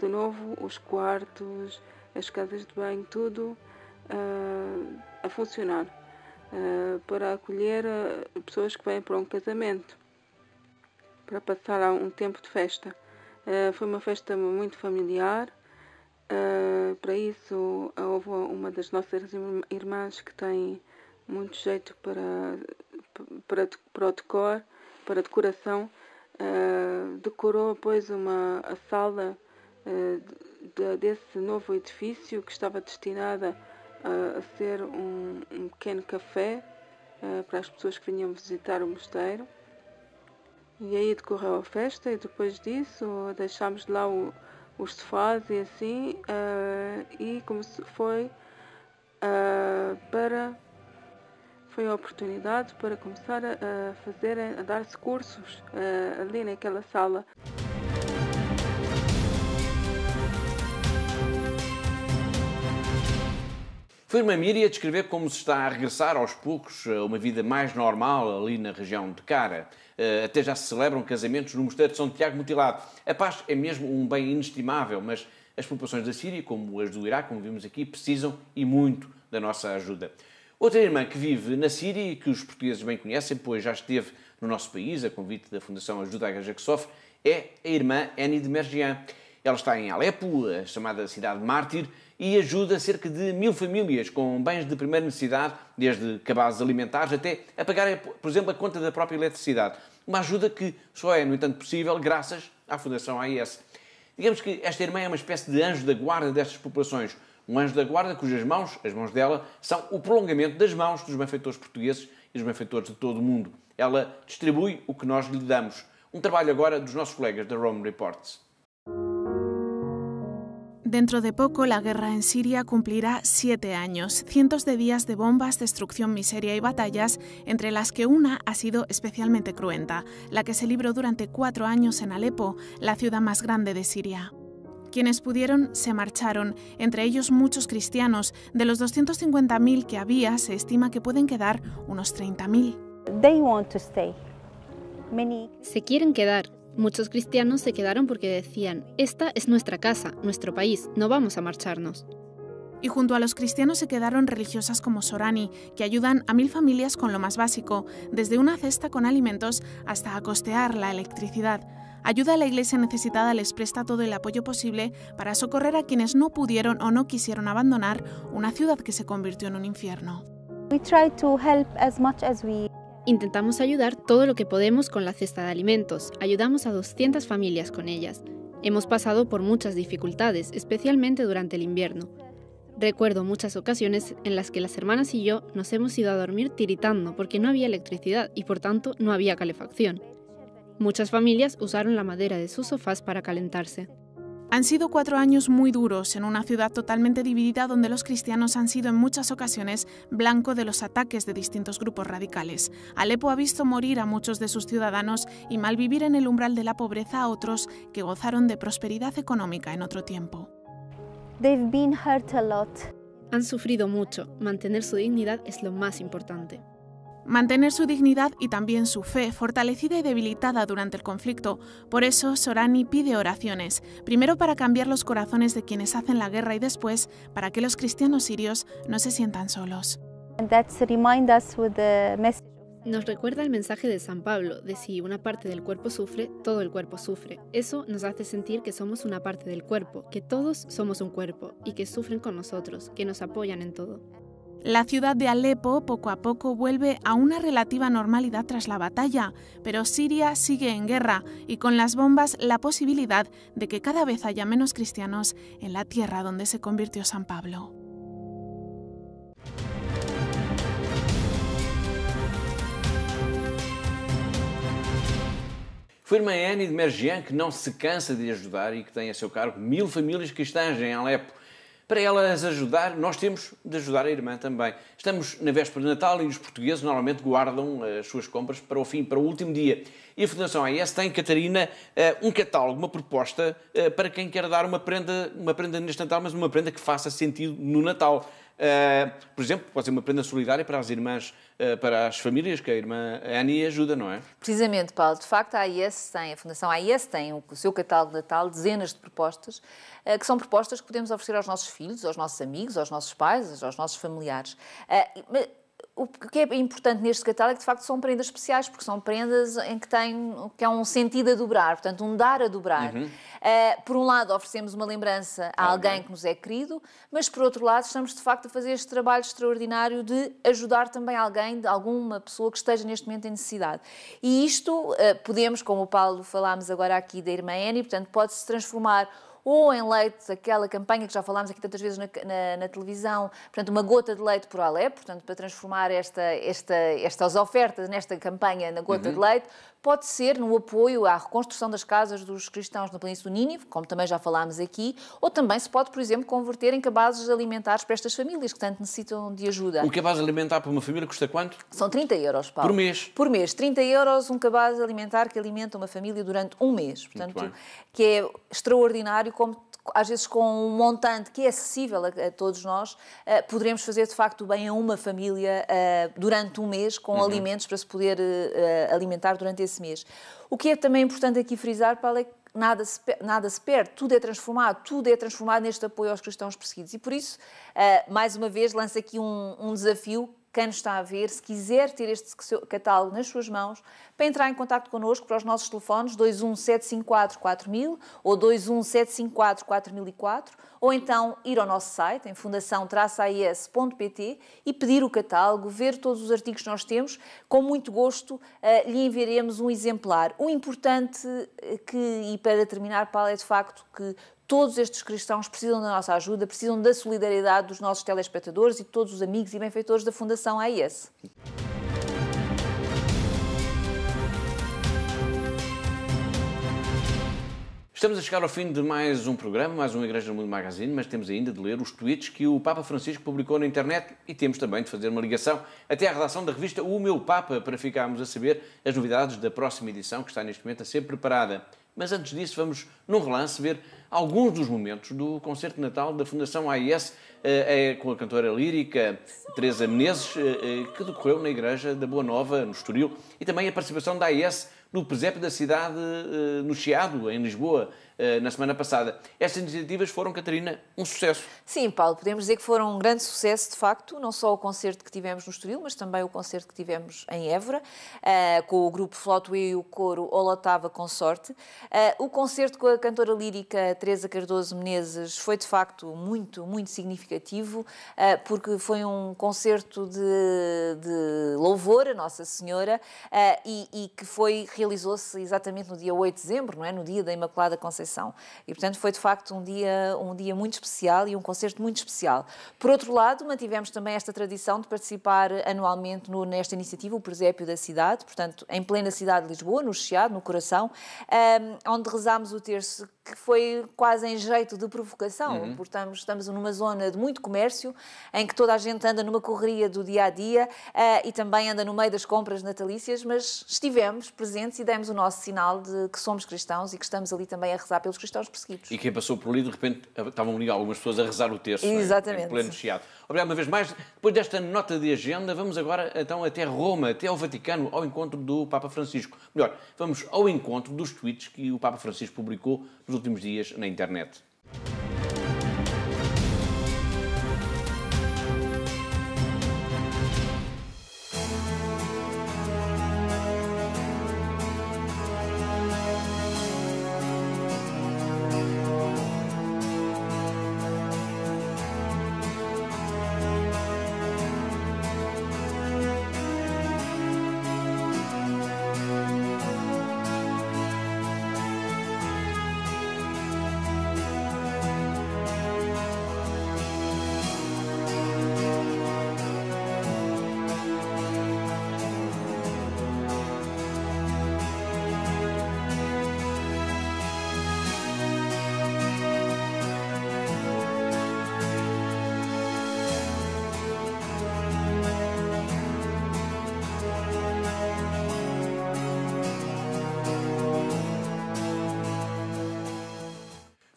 [SPEAKER 8] de novo os quartos, as casas de banho, tudo uh, a funcionar uh, para acolher pessoas que vêm para um casamento, para passar um tempo de festa. foi uma festa muito familiar ah, para isso, houve uma das nossas irmãs que tem muito jeito para, para, para o decor, para a decoração. Uh, decorou, pois, uma, a sala uh, de, desse novo edifício que estava destinada a, a ser um, um, pequeno café para as pessoas que vinham visitar o mosteiro. E aí decorreu a festa e depois disso deixámos lá o, os sofás e assim, uh, e como foi uh, para foi a oportunidade para começar a, fazer, a dar-se cursos uh, ali naquela sala.
[SPEAKER 1] Firma Míria descrever como se está a regressar aos poucos a uma vida mais normal ali na região de Cara. Eh, até já se celebram casamentos no Mosteiro de São Tiago mutilado. A paz é mesmo um bem inestimável, mas as populações da Síria, como as do Iraque, como vimos aqui, precisam e muito da nossa ajuda. Outra irmã que vive na Síria e que os portugueses bem conhecem, pois já esteve no nosso país, a convite da Fundação Ajuda à Gaja que Sofre, é a irmã Annie de Mergian. Ela está em Alepo, a chamada cidade mártir, e ajuda cerca de mil famílias com bens de primeira necessidade, desde cabazes alimentares até a pagar, por exemplo, a conta da própria eletricidade. Uma ajuda que só é, no entanto, possível graças à Fundação AIS. Digamos que esta irmã é uma espécie de anjo da guarda destas populações, um anjo da guarda cujas mãos, as mãos dela, são o prolongamento das mãos dos benfeitores portugueses e dos benfeitores de todo o mundo. Ela distribui o que nós lhe damos. Um trabalho agora dos nossos colegas da Rome Reports.
[SPEAKER 9] Dentro de poco, la guerra en Siria cumplirá siete años, cientos de días de bombas, destrucción, miseria y batallas, entre las que una ha sido especialmente cruenta, la que se libró durante cuatro años en Alepo, la ciudad más grande de Siria. Quienes pudieron se marcharon, entre ellos muchos cristianos. De los 250.000 que había, se estima que pueden quedar unos
[SPEAKER 10] 30.000. Se quieren quedar. Muchos cristianos se quedaron porque decían, esta es nuestra casa, nuestro país, no vamos a marcharnos.
[SPEAKER 9] Y junto a los cristianos se quedaron religiosas como Sorani, que ayudan a mil familias con lo más básico, desde una cesta con alimentos hasta costear la electricidad. Ayuda a la iglesia necesitada les presta todo el apoyo posible para socorrer a quienes no pudieron o no quisieron abandonar una ciudad que se convirtió en un infierno.
[SPEAKER 10] Intentamos ayudar todo lo que podemos con la cesta de alimentos. Ayudamos a 200 familias con ellas. Hemos pasado por muchas dificultades, especialmente durante el invierno. Recuerdo muchas ocasiones en las que las hermanas y yo nos hemos ido a dormir tiritando porque no había electricidad y por tanto no había calefacción. Muchas familias usaron la madera de sus sofás para calentarse. Han sido cuatro años muy duros en una ciudad totalmente
[SPEAKER 9] dividida donde los cristianos han sido en muchas ocasiones blanco de los ataques de distintos grupos radicales. Alepo ha visto morir a muchos de sus ciudadanos y malvivir en el umbral de la pobreza a otros que gozaron de prosperidad económica en otro tiempo.
[SPEAKER 10] Han sufrido mucho. Mantener su dignidad es lo más importante
[SPEAKER 9] mantener su dignidad y también su fe, fortalecida y debilitada durante el conflicto. Por eso, Sorani pide oraciones, primero para cambiar los corazones de quienes hacen la guerra y después
[SPEAKER 10] para que los cristianos sirios no se sientan solos. Nos recuerda el mensaje de San Pablo de si una parte del cuerpo sufre, todo el cuerpo sufre. Eso nos hace sentir que somos una parte del cuerpo, que todos somos un cuerpo y que sufren con nosotros, que nos apoyan en todo. La ciudad de Alepo poco a poco vuelve
[SPEAKER 9] a una relativa normalidad tras la batalla, pero Siria sigue en guerra y con las bombas la posibilidad de que cada vez haya menos cristianos en la tierra donde se convirtió San Pablo.
[SPEAKER 1] Foi e que no se cansa de ayudar y e que tiene a su cargo mil familias cristianas en em Alepo para elas ajudar, nós temos de ajudar a irmã também. Estamos na véspera de Natal e os portugueses normalmente guardam eh, as suas compras para o fim, para o último dia. E a Fundação AES tem, Catarina, eh, um catálogo, uma proposta eh, para quem quer dar uma prenda, uma prenda neste Natal, mas uma prenda que faça sentido no Natal. Eh, por exemplo, pode ser uma prenda solidária para as irmãs, eh, para as famílias que a irmã Annie ajuda, não é?
[SPEAKER 2] Precisamente, Paulo. De facto, a AIS tem, a Fundação AIS tem o seu catálogo natal, dezenas de propostas, eh, que são propostas que podemos oferecer aos nossos filhos, aos nossos amigos, aos nossos pais, aos nossos familiares o que é importante neste catálogo é que, de facto, são prendas especiais, porque são prendas em que, tem, que há é um sentido a dobrar, portanto, um dar a dobrar. Uhum. Uh, por um lado, oferecemos uma lembrança a alguém. que nos é querido, mas, por outro lado, estamos, de facto, a fazer este trabalho extraordinário de ajudar também alguém, de alguma pessoa que esteja neste momento em necessidade. E isto uh, podemos, como o Paulo falámos agora aqui da irmã Annie, portanto, pode-se transformar ou em leite, aquela campanha que já falámos aqui tantas vezes na, na, na televisão, portanto, uma gota de leite por Alep, portanto, para transformar esta, esta, estas ofertas nesta campanha na gota uhum. de leite, pode ser no apoio à reconstrução das casas dos cristãos na Península Nínive, como também já falámos aqui, ou também se pode, por exemplo, converter em cabazes alimentares para estas famílias que tanto necessitam de ajuda. O cabaz
[SPEAKER 1] alimentar para uma família custa quanto?
[SPEAKER 2] São 30 euros, Paulo. Por mês? Por mês. 30 euros um cabaz alimentar que alimenta uma família durante um mês. Portanto, que é extraordinário como às vezes com um montante que é acessível a, a todos nós, uh, poderemos fazer de facto o bem a uma família uh, durante um mês com uhum. alimentos para se poder uh, alimentar durante esse mês. O que é também importante aqui frisar, Paulo, é que nada se, nada se perde, tudo é transformado, tudo é transformado neste apoio aos cristãos perseguidos. E por isso, mais uma vez, lanço aqui um, um desafio quem nos está a ver, se quiser ter este catálogo nas suas mãos, para entrar em contato connosco para os nossos telefones 217544000 ou 217544004 ou então ir ao nosso site em fundação-ais.pt e pedir o catálogo, ver todos os artigos que nós temos. Com muito gosto eh, lhe enviaremos um exemplar. O importante eh, que, e para terminar, Paulo, é de facto que todos estes cristãos precisam da nossa ajuda, precisam da solidariedade dos nossos telespectadores e de todos os amigos e benfeitores da Fundação AIS.
[SPEAKER 1] Estamos a chegar ao fim de mais um programa, mais uma Igreja do Mundo Magazine, mas temos ainda de ler os tweets que o Papa Francisco publicou na internet e temos também de fazer uma ligação até à redação da revista O Meu Papa para ficarmos a saber as novidades da próxima edição que está neste momento a ser preparada. Mas antes disso, vamos, num relance, ver alguns dos momentos do concerto de Natal da Fundação AIS eh, eh, com a cantora lírica Teresa Menezes, eh, que decorreu na Igreja da Boa Nova, no Estoril, e também a participação da AIS no presépio da cidade, no Chiado, em Lisboa, eh, na semana passada. Estas iniciativas foram, Catarina, um sucesso. Sim,
[SPEAKER 2] Paulo, podemos dizer que foram um grande sucesso, de facto, não só o concerto que tivemos no Estoril, mas também o concerto que tivemos em Évora, eh, com o grupo Flotway e o coro Olotava Consorte. Eh, o concerto com a cantora lírica Teresa Cardoso Menezes foi, de facto, muito, muito significativo, porque foi um concerto de, de louvor a Nossa Senhora e, e que foi realizou-se exatamente no dia 8 de dezembro, não é? no dia da Imaculada Conceição Conceição. E, portanto, foi de facto um dia, um dia muito especial e um concerto muito especial. Por outro lado, mantivemos também esta tradição de participar anualmente no, nesta iniciativa, o Presépio da Cidade, portanto, em plena cidade de Lisboa, no Chiado, no coração, um, onde rezámos o terço que foi quase em jeito de provocação, uhum. porque estamos, numa zona de muito comércio, em que toda a gente anda numa correria do dia a dia uh, e também anda no meio das compras natalícias, mas estivemos presentes e demos o nosso sinal de que somos cristãos e que estamos ali também a rezar pelos cristãos perseguidos.
[SPEAKER 1] E quem passou por ali, de repente, eh, estavam ali algumas pessoas a rezar o texto, é? Exatamente. Né? em pleno chiado. Obrigado uma vez mais. Depois desta nota de agenda, vamos agora então até Roma, até ao Vaticano, ao encontro do Papa Francisco. Melhor, vamos ao encontro dos tweets que o Papa Francisco publicou nos últimos dias na internet.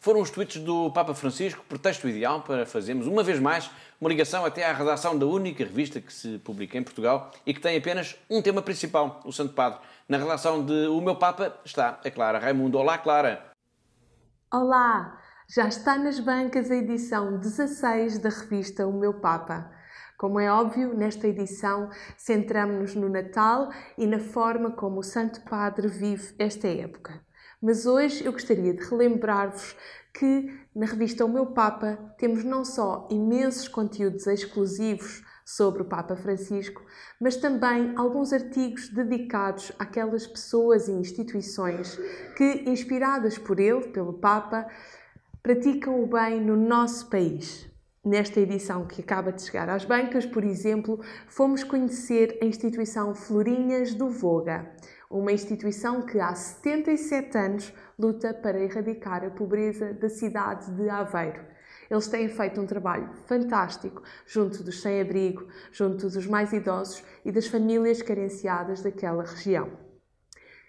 [SPEAKER 1] foram os tweets do Papa Francisco, pretexto ideal para fazermos, uma vez mais, uma ligação até à redação da única revista que se publica em Portugal e que tem apenas um tema principal, o Santo Padre. Na relação de O Meu Papa está a Clara Raimundo. Olá, Clara!
[SPEAKER 11] Olá! Já está nas bancas a edição 16 da revista O Meu Papa. Como é óbvio, nesta edição centramos-nos no Natal e na forma como o Santo Padre vive esta época. Mas hoje eu gostaria de relembrar-vos que na revista O Meu Papa temos não só imensos conteúdos exclusivos sobre o Papa Francisco, mas também alguns artigos dedicados àquelas pessoas e instituições que, inspiradas por ele, pelo Papa, praticam o bem no nosso país. Nesta edição que acaba de chegar às bancas, por exemplo, fomos conhecer a instituição Florinhas do Voga uma instituição que há 77 anos luta para erradicar a pobreza da cidade de Aveiro. Eles têm feito um trabalho fantástico junto dos sem-abrigo, junto dos mais idosos e das famílias carenciadas daquela região.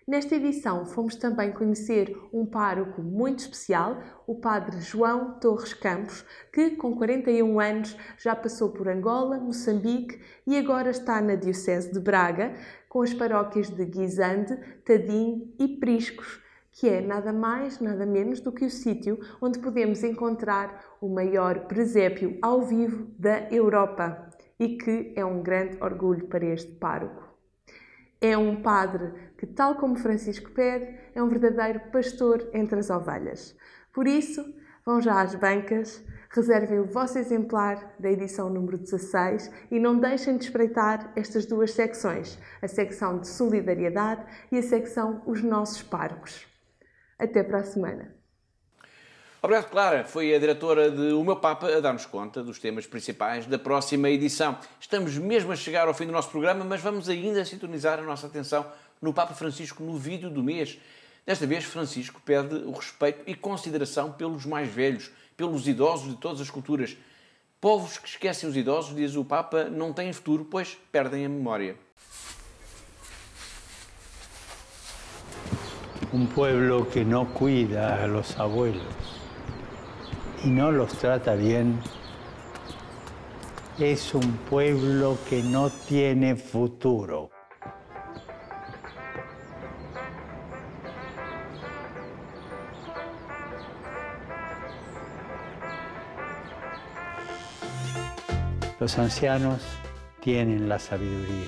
[SPEAKER 11] Nesta edição, fomos também conhecer um pároco muito especial, o Padre João Torres Campos, que com 41 anos já passou por Angola, Moçambique e agora está na Diocese de Braga, com as paróquias de Guisande, Tadim e Priscos que é nada mais, nada menos do que o sítio onde podemos encontrar o maior presépio ao vivo da Europa e que é um grande orgulho para este pároco. É um padre que, tal como Francisco pede, é um verdadeiro pastor entre as ovelhas. Por isso, vão já às bancas, reservem o vosso exemplar da edição número 16 e não deixem de espreitar estas duas secções, a secção de solidariedade e a secção Os Nossos Parcos. Até para a semana!
[SPEAKER 1] Roberto Clara foi a diretora de O Meu Papa a dar-nos conta dos temas principais da próxima edição. Estamos mesmo a chegar ao fim do nosso programa, mas vamos ainda sintonizar a nossa atenção no Papa Francisco no vídeo do mês. Desta vez, Francisco pede o respeito e consideração pelos mais velhos, pelos idosos de todas as culturas. Povos que esquecem os idosos, diz o Papa, não têm futuro, pois perdem a memória.
[SPEAKER 4] Um povo que não cuida a los abuelos. no los trata bien, es un pueblo que no tiene futuro. Los ancianos tienen la sabiduría.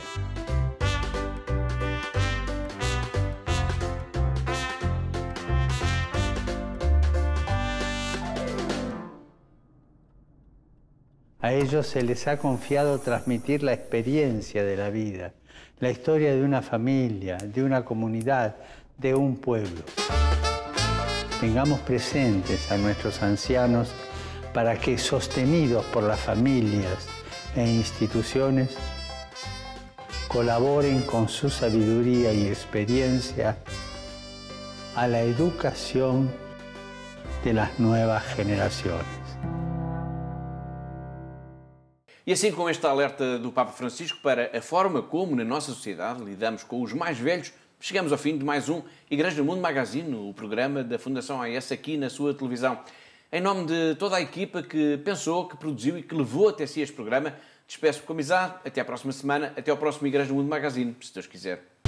[SPEAKER 4] A ellos se les ha confiado transmitir la experiencia de la vida, la historia de una familia, de una comunidad, de un pueblo. Tengamos presentes a nuestros ancianos para que, sostenidos por las familias e instituciones, colaboren con su sabiduría y experiencia a la educación de las nuevas generaciones.
[SPEAKER 1] E assim com este alerta do Papa Francisco para a forma como na nossa sociedade lidamos com os mais velhos, chegamos ao fim de mais um Igreja do Mundo Magazine, o programa da Fundação AES aqui na sua televisão. Em nome de toda a equipa que pensou, que produziu e que levou até si este programa, despeço-me com amizade. Até à próxima semana, até ao próximo Igreja do Mundo Magazine, se Deus quiser.